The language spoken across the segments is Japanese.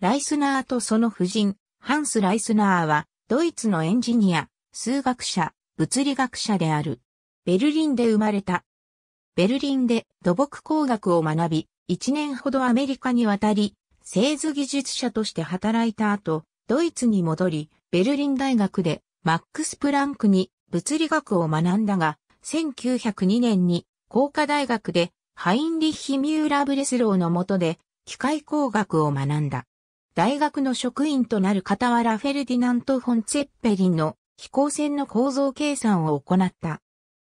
ライスナーとその夫人、ハンス・ライスナーは、ドイツのエンジニア、数学者、物理学者である。ベルリンで生まれた。ベルリンで土木工学を学び、一年ほどアメリカに渡り、製図技術者として働いた後、ドイツに戻り、ベルリン大学でマックス・プランクに物理学を学んだが、1902年に工科大学でハインリッヒ・ミューラ・ブレスローの下で機械工学を学んだ。大学の職員となる傍らフェルディナント・フォン・ツェッペリンの飛行船の構造計算を行った。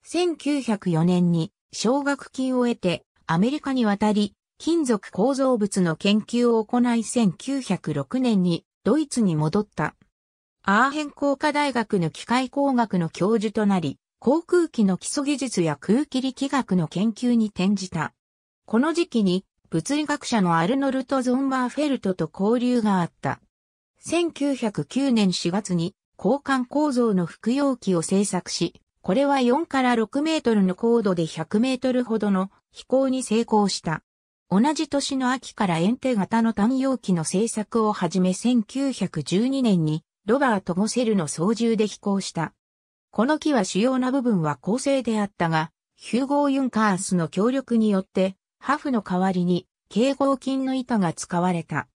1904年に奨学金を得てアメリカに渡り、金属構造物の研究を行い1906年にドイツに戻った。アーヘン工科大学の機械工学の教授となり、航空機の基礎技術や空気力学の研究に転じた。この時期に物理学者のアルノルト・ゾンバーフェルトと交流があった。1909年4月に交換構造の服用機を製作し、これは4から6メートルの高度で100メートルほどの飛行に成功した。同じ年の秋から円定型の単容機の製作を始め1912年にロバート・ゴセルの操縦で飛行した。この機は主要な部分は構成であったが、ヒューゴー・ユンカースの協力によって、ハフの代わりに警合金の板が使われた。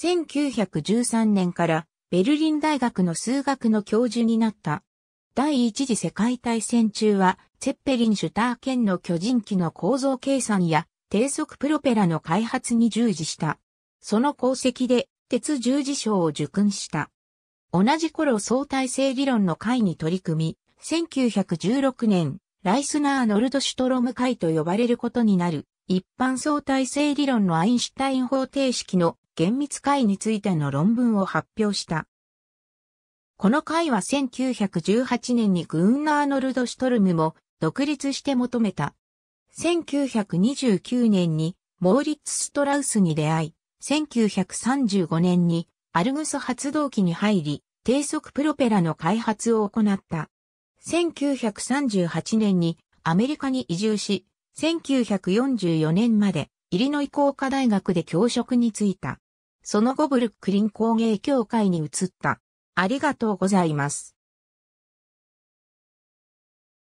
1913年からベルリン大学の数学の教授になった。第一次世界大戦中は、ツェッペリン・シュターケンの巨人機の構造計算や低速プロペラの開発に従事した。その功績で、鉄十字賞を受勲した。同じ頃相対性理論の会に取り組み、1916年、ライスナー・ノルドシュトロム会と呼ばれることになる。一般相対性理論のアインシュタイン方程式の厳密解についての論文を発表した。この解は1918年にグーンナーノルド・シュトルムも独立して求めた。1929年にモーリッツ・ストラウスに出会い、1935年にアルグス発動機に入り、低速プロペラの開発を行った。1938年にアメリカに移住し、1944年までイリノイ工科大学で教職に就いた。その後ブルックリン工芸協会に移った。ありがとうございます。